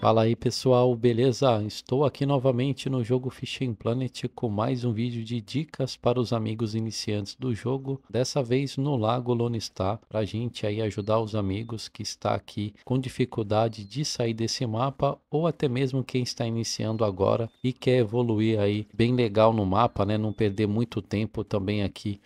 Fala aí pessoal, beleza? Estou aqui novamente no jogo Fishing Planet com mais um vídeo de dicas para os amigos iniciantes do jogo, dessa vez no Lago Lone Star, para a gente aí ajudar os amigos que está aqui com dificuldade de sair desse mapa ou até mesmo quem está iniciando agora e quer evoluir aí bem legal no mapa, né? Não perder muito tempo também aqui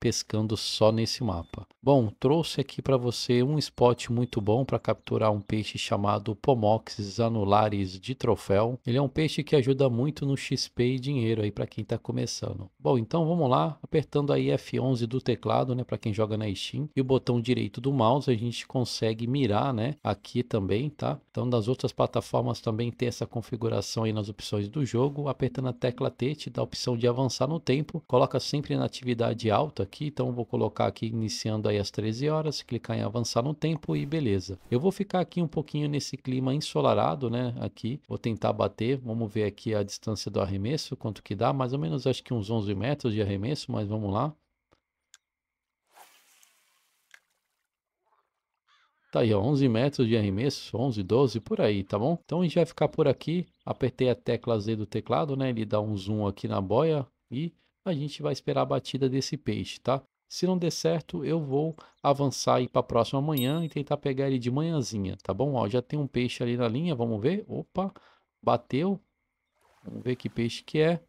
pescando só nesse mapa. Bom, trouxe aqui para você um spot muito bom para capturar um peixe chamado Pomoxis anulares de troféu. Ele é um peixe que ajuda muito no XP e dinheiro aí para quem está começando. Bom, então vamos lá, apertando aí F11 do teclado, né, para quem joga na Steam, e o botão direito do mouse a gente consegue mirar, né, aqui também, tá? Então nas outras plataformas também tem essa configuração aí nas opções do jogo, apertando a tecla T te dá a opção de avançar no tempo, coloca sempre na atividade alta, aqui, então vou colocar aqui iniciando aí às 13 horas, clicar em avançar no tempo e beleza. Eu vou ficar aqui um pouquinho nesse clima ensolarado, né, aqui, vou tentar bater, vamos ver aqui a distância do arremesso, quanto que dá, mais ou menos acho que uns 11 metros de arremesso, mas vamos lá. Tá aí, ó, 11 metros de arremesso, 11, 12, por aí, tá bom? Então a gente vai ficar por aqui, apertei a tecla Z do teclado, né, ele dá um zoom aqui na boia e a gente vai esperar a batida desse peixe, tá? Se não der certo, eu vou avançar aí para a próxima manhã e tentar pegar ele de manhãzinha, tá bom? Ó, já tem um peixe ali na linha, vamos ver. Opa, bateu. Vamos ver que peixe que é.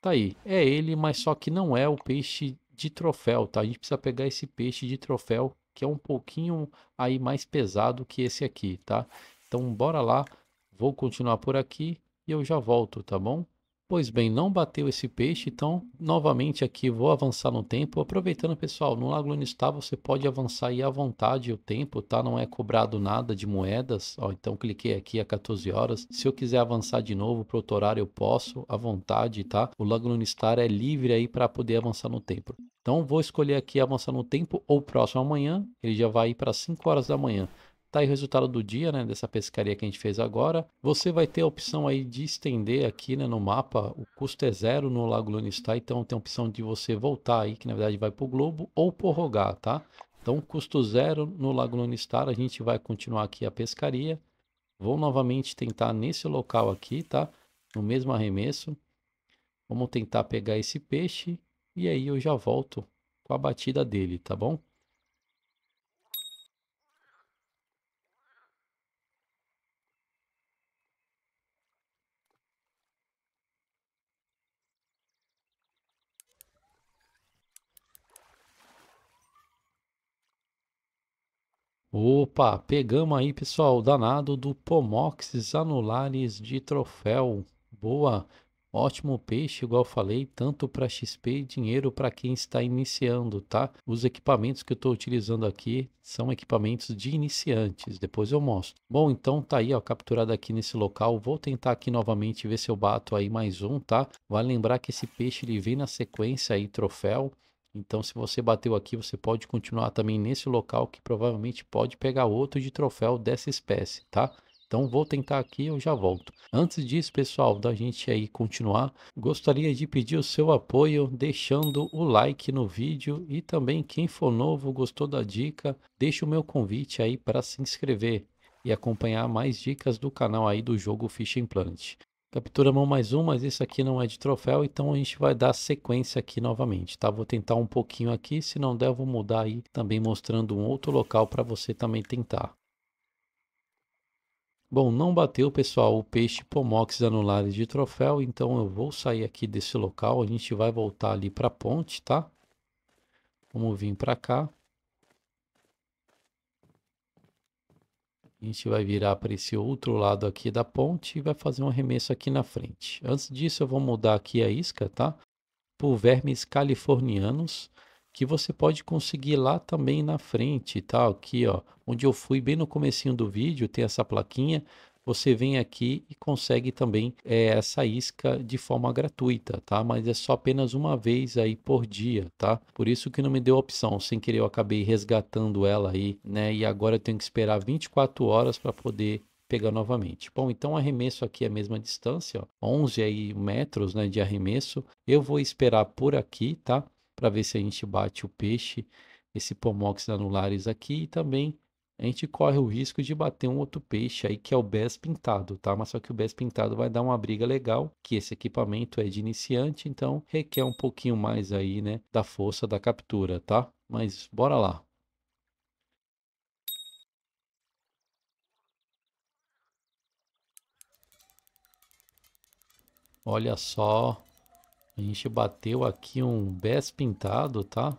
Tá aí, é ele, mas só que não é o peixe de troféu, tá? A gente precisa pegar esse peixe de troféu, que é um pouquinho aí mais pesado que esse aqui, tá? Então bora lá, vou continuar por aqui e eu já volto, tá bom? Pois bem, não bateu esse peixe, então novamente aqui vou avançar no tempo. Aproveitando, pessoal, no Lago Lunistar você pode avançar aí à vontade o tempo, tá? Não é cobrado nada de moedas. Ó, então cliquei aqui a 14 horas. Se eu quiser avançar de novo para outro horário, eu posso, à vontade, tá? O Lago Lunistar é livre aí para poder avançar no tempo. Então vou escolher aqui avançar no tempo ou próximo amanhã, ele já vai para 5 horas da manhã. Tá aí o resultado do dia, né, dessa pescaria que a gente fez agora. Você vai ter a opção aí de estender aqui, né, no mapa, o custo é zero no Lago Lunistar, então tem a opção de você voltar aí, que na verdade vai pro globo, ou prorrogar, tá? Então, custo zero no Lago Lunistar, a gente vai continuar aqui a pescaria. Vou novamente tentar nesse local aqui, tá? No mesmo arremesso. Vamos tentar pegar esse peixe e aí eu já volto com a batida dele, tá bom? Opa, pegamos aí, pessoal, o danado do Pomoxis anulares de troféu. Boa, ótimo peixe, igual falei, tanto para XP e dinheiro para quem está iniciando, tá? Os equipamentos que eu estou utilizando aqui são equipamentos de iniciantes, depois eu mostro. Bom, então tá aí, ó, capturado aqui nesse local. Vou tentar aqui novamente ver se eu bato aí mais um, tá? Vale lembrar que esse peixe ele vem na sequência aí, troféu. Então, se você bateu aqui, você pode continuar também nesse local que provavelmente pode pegar outro de troféu dessa espécie, tá? Então vou tentar aqui e eu já volto. Antes disso, pessoal, da gente aí continuar, gostaria de pedir o seu apoio deixando o like no vídeo e também quem for novo, gostou da dica, deixa o meu convite aí para se inscrever e acompanhar mais dicas do canal aí do jogo Fishing Planet. Captura mão mais um, mas esse aqui não é de troféu, então a gente vai dar sequência aqui novamente, tá? Vou tentar um pouquinho aqui, se não der vou mudar aí, também mostrando um outro local para você também tentar. Bom, não bateu, pessoal, o peixe Pomox anulares de troféu, então eu vou sair aqui desse local, a gente vai voltar ali para a ponte, tá? Vamos vir para cá. A gente vai virar para esse outro lado aqui da ponte e vai fazer um arremesso aqui na frente. Antes disso, eu vou mudar aqui a isca, tá? Por vermes californianos, que você pode conseguir lá também na frente, tá? Aqui, ó, onde eu fui bem no comecinho do vídeo, tem essa plaquinha você vem aqui e consegue também é, essa isca de forma gratuita, tá? Mas é só apenas uma vez aí por dia, tá? Por isso que não me deu opção, sem querer eu acabei resgatando ela aí, né? E agora eu tenho que esperar 24 horas para poder pegar novamente. Bom, então arremesso aqui a mesma distância, ó, 11 aí metros né, de arremesso. Eu vou esperar por aqui, tá? Para ver se a gente bate o peixe, esse Pomox anulares aqui e também a gente corre o risco de bater um outro peixe aí que é o BES pintado, tá? Mas só que o BES pintado vai dar uma briga legal, que esse equipamento é de iniciante, então requer um pouquinho mais aí, né, da força da captura, tá? Mas bora lá. Olha só, a gente bateu aqui um BES pintado, tá?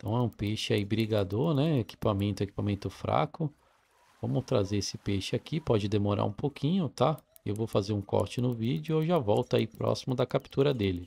Então é um peixe aí brigador, né? Equipamento, equipamento fraco. Vamos trazer esse peixe aqui, pode demorar um pouquinho, tá? Eu vou fazer um corte no vídeo eu já volto aí próximo da captura dele.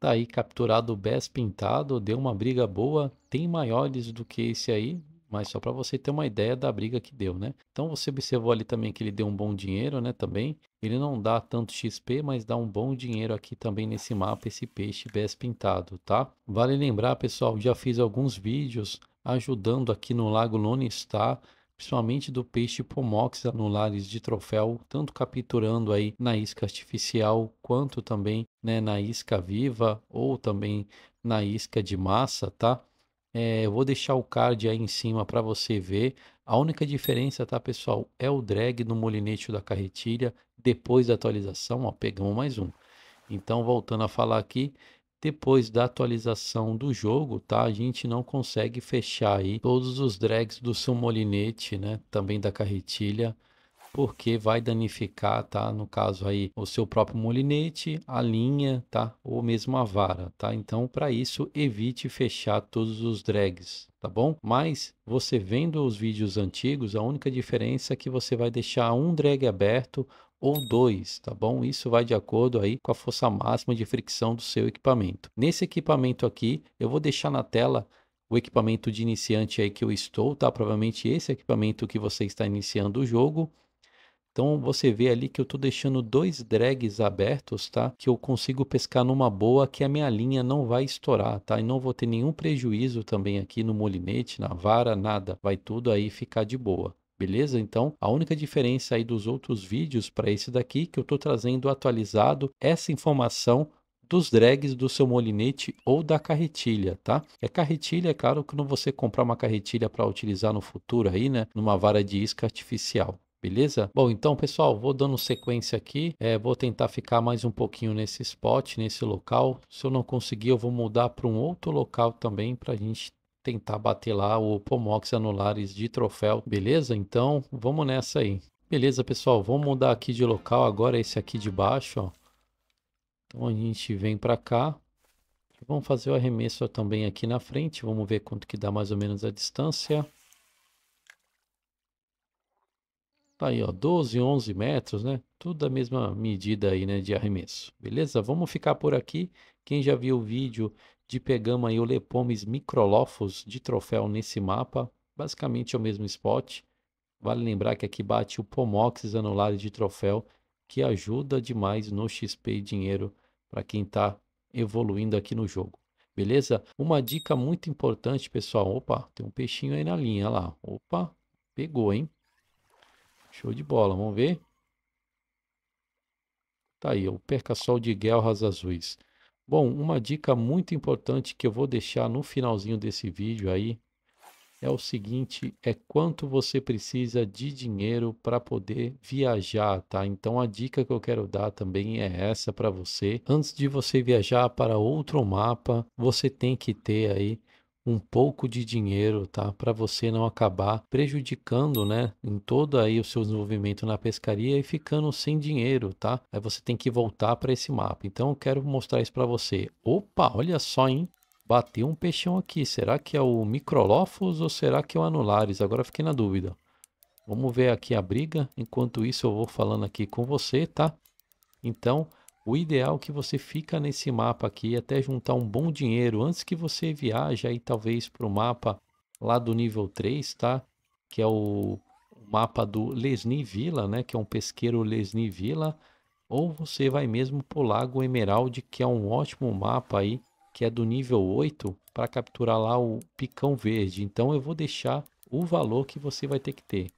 Tá aí capturado o Bess pintado, deu uma briga boa, tem maiores do que esse aí, mas só para você ter uma ideia da briga que deu, né? Então você observou ali também que ele deu um bom dinheiro, né? Também. Ele não dá tanto XP, mas dá um bom dinheiro aqui também nesse mapa, esse peixe best pintado, tá? Vale lembrar, pessoal, já fiz alguns vídeos ajudando aqui no Lago Lone Star principalmente do peixe pomox anulares de troféu, tanto capturando aí na isca artificial quanto também né, na isca viva ou também na isca de massa, tá? É, eu vou deixar o card aí em cima para você ver. A única diferença, tá, pessoal, é o drag no molinete da carretilha depois da atualização. Ó, pegamos mais um. Então, voltando a falar aqui, depois da atualização do jogo, tá? A gente não consegue fechar aí todos os drags do seu molinete, né? Também da carretilha porque vai danificar, tá? No caso aí, o seu próprio molinete, a linha, tá? Ou mesmo a vara, tá? Então, para isso, evite fechar todos os drags, tá bom? Mas você vendo os vídeos antigos, a única diferença é que você vai deixar um drag aberto ou dois, tá bom? Isso vai de acordo aí com a força máxima de fricção do seu equipamento. Nesse equipamento aqui, eu vou deixar na tela o equipamento de iniciante aí que eu estou, tá? Provavelmente esse equipamento que você está iniciando o jogo então você vê ali que eu estou deixando dois drags abertos, tá? Que eu consigo pescar numa boa, que a minha linha não vai estourar, tá? E não vou ter nenhum prejuízo também aqui no molinete, na vara, nada. Vai tudo aí ficar de boa. Beleza? Então, a única diferença aí dos outros vídeos para esse daqui, que eu estou trazendo atualizado essa informação dos drags do seu molinete ou da carretilha, tá? É carretilha, é claro, quando você comprar uma carretilha para utilizar no futuro aí, né? Numa vara de isca artificial. Beleza? Bom, então, pessoal, vou dando sequência aqui. É, vou tentar ficar mais um pouquinho nesse spot, nesse local. Se eu não conseguir, eu vou mudar para um outro local também para a gente tentar bater lá o Pomox anulares de troféu. Beleza? Então, vamos nessa aí. Beleza, pessoal, vamos mudar aqui de local agora, esse aqui de baixo, ó. Então, a gente vem para cá. Vamos fazer o arremesso também aqui na frente. Vamos ver quanto que dá mais ou menos a distância. Tá aí, ó, 12, 11 metros, né? Tudo a mesma medida aí, né, de arremesso. Beleza? Vamos ficar por aqui. Quem já viu o vídeo de pegamos aí o Lepomes Microlophos de troféu nesse mapa, basicamente é o mesmo spot. Vale lembrar que aqui bate o Pomoxis anular de troféu, que ajuda demais no XP e dinheiro para quem está evoluindo aqui no jogo. Beleza? Uma dica muito importante, pessoal. Opa, tem um peixinho aí na linha, lá. Opa, pegou, hein? Show de bola, vamos ver. Tá aí, o perca-sol de guelras azuis. Bom, uma dica muito importante que eu vou deixar no finalzinho desse vídeo aí é o seguinte, é quanto você precisa de dinheiro para poder viajar, tá? Então a dica que eu quero dar também é essa para você. Antes de você viajar para outro mapa, você tem que ter aí um pouco de dinheiro, tá? Para você não acabar prejudicando, né, em todo aí o seu desenvolvimento na pescaria e ficando sem dinheiro, tá? Aí você tem que voltar para esse mapa. Então eu quero mostrar isso para você. Opa, olha só, hein? Bateu um peixão aqui. Será que é o Microlophus ou será que é o Anulares? Agora fiquei na dúvida. Vamos ver aqui a briga. Enquanto isso eu vou falando aqui com você, tá? Então, o ideal é que você fica nesse mapa aqui até juntar um bom dinheiro antes que você viaje aí talvez para o mapa lá do nível 3, tá? Que é o mapa do Lesni Villa, né? Que é um pesqueiro Lesni Villa. Ou você vai mesmo para o Lago Emerald, que é um ótimo mapa aí, que é do nível 8, para capturar lá o Picão Verde. Então eu vou deixar o valor que você vai ter que ter.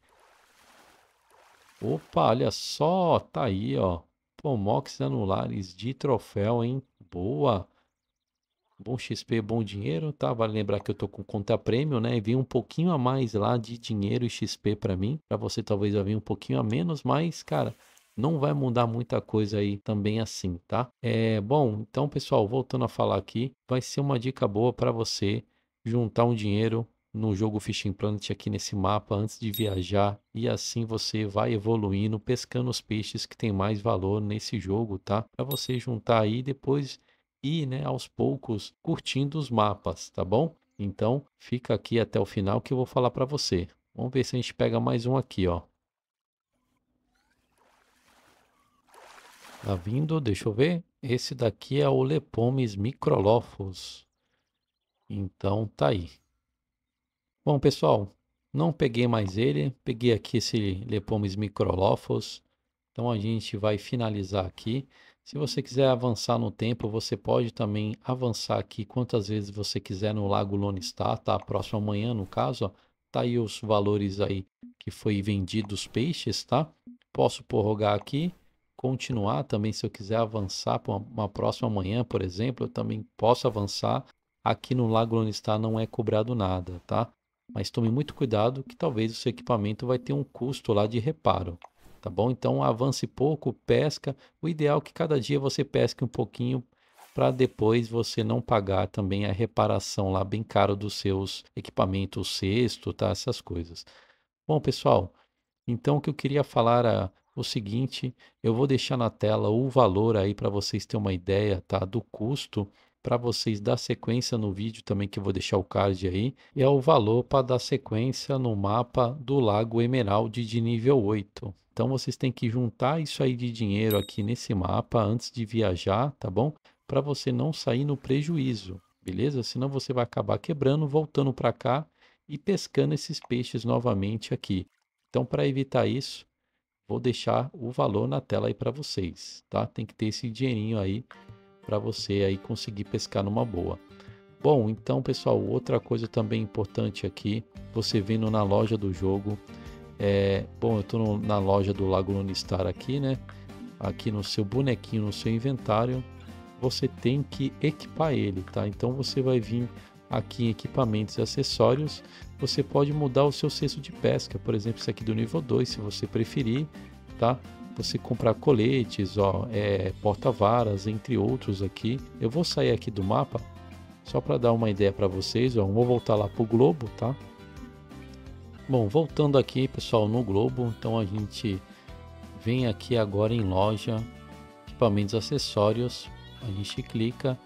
Opa, olha só, tá aí, ó. Pomox anulares de troféu, hein? Boa! Bom XP, bom dinheiro, tá? Vale lembrar que eu tô com conta prêmio, né? E vem um pouquinho a mais lá de dinheiro e XP para mim. Para você talvez vai vir um pouquinho a menos, mas, cara, não vai mudar muita coisa aí também assim, tá? É, bom, então, pessoal, voltando a falar aqui, vai ser uma dica boa para você juntar um dinheiro no jogo Fishing Planet aqui nesse mapa antes de viajar e assim você vai evoluindo, pescando os peixes que tem mais valor nesse jogo, tá? Para você juntar aí e depois ir, né, aos poucos curtindo os mapas, tá bom? Então, fica aqui até o final que eu vou falar para você. Vamos ver se a gente pega mais um aqui, ó. Tá vindo, deixa eu ver. Esse daqui é o Lepomes microlophos. Então, tá aí. Bom, pessoal, não peguei mais ele, peguei aqui esse Lepomis microlophos, então a gente vai finalizar aqui. Se você quiser avançar no tempo, você pode também avançar aqui quantas vezes você quiser no Lago Lone Star, tá? Próxima manhã no caso, ó, tá aí os valores aí que foi vendidos peixes, tá? Posso prorrogar aqui, continuar também se eu quiser avançar para uma, uma próxima manhã, por exemplo, eu também posso avançar. Aqui no Lago Lone Star não é cobrado nada, tá? Mas tome muito cuidado que talvez o seu equipamento vai ter um custo lá de reparo, tá bom? Então avance pouco, pesca. O ideal é que cada dia você pesque um pouquinho para depois você não pagar também a reparação lá bem caro dos seus equipamentos, cesto, tá? Essas coisas. Bom, pessoal, então o que eu queria falar é o seguinte, eu vou deixar na tela o valor aí para vocês terem uma ideia, tá? Do custo para vocês dar sequência no vídeo também que eu vou deixar o card aí, é o valor para dar sequência no mapa do Lago Emerald de nível 8. Então vocês têm que juntar isso aí de dinheiro aqui nesse mapa antes de viajar, tá bom? Para você não sair no prejuízo, beleza? Senão você vai acabar quebrando, voltando para cá e pescando esses peixes novamente aqui. Então para evitar isso, vou deixar o valor na tela aí para vocês, tá? Tem que ter esse dinheirinho aí para você aí conseguir pescar numa boa. Bom, então pessoal, outra coisa também importante aqui, você vindo na loja do jogo, é, bom, eu estou na loja do Lago Lunistar aqui, né? Aqui no seu bonequinho, no seu inventário, você tem que equipar ele, tá? Então você vai vir aqui em equipamentos e acessórios, você pode mudar o seu cesto de pesca, por exemplo, esse aqui do nível 2, se você preferir, tá? você comprar coletes, ó, é, porta-varas, entre outros aqui. Eu vou sair aqui do mapa só para dar uma ideia para vocês. Ó, vou voltar lá para o globo, tá? Bom, voltando aqui, pessoal, no globo. Então a gente vem aqui agora em loja, equipamentos, acessórios. A gente clica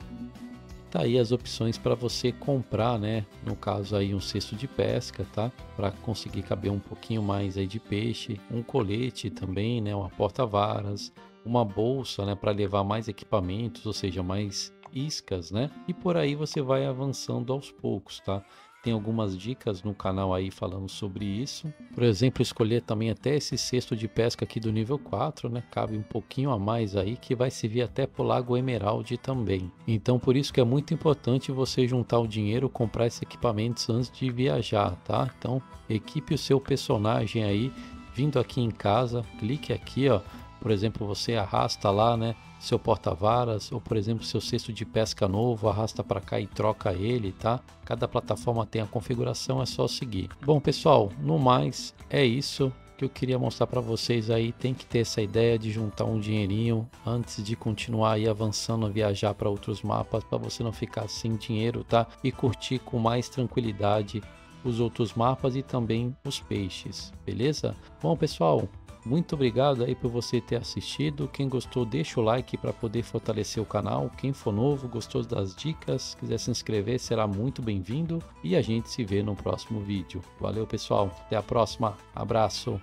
tá aí as opções para você comprar, né? No caso aí um cesto de pesca, tá? Para conseguir caber um pouquinho mais aí de peixe, um colete também, né? Uma porta-varas, uma bolsa, né? Para levar mais equipamentos, ou seja, mais iscas, né? E por aí você vai avançando aos poucos, tá? tem algumas dicas no canal aí falando sobre isso. Por exemplo, escolher também até esse cesto de pesca aqui do nível 4, né? Cabe um pouquinho a mais aí que vai servir até para o Lago Emerald também. Então por isso que é muito importante você juntar o dinheiro, comprar esses equipamentos antes de viajar, tá? Então equipe o seu personagem aí, vindo aqui em casa, clique aqui, ó. Por exemplo, você arrasta lá, né? seu porta-varas ou, por exemplo, seu cesto de pesca novo, arrasta para cá e troca ele, tá? Cada plataforma tem a configuração, é só seguir. Bom, pessoal, no mais é isso que eu queria mostrar para vocês aí. Tem que ter essa ideia de juntar um dinheirinho antes de continuar aí avançando, viajar para outros mapas, para você não ficar sem dinheiro, tá? E curtir com mais tranquilidade os outros mapas e também os peixes, beleza? Bom, pessoal, muito obrigado aí por você ter assistido. Quem gostou, deixa o like para poder fortalecer o canal. Quem for novo, gostou das dicas, quiser se inscrever, será muito bem-vindo. E a gente se vê no próximo vídeo. Valeu, pessoal. Até a próxima. Abraço.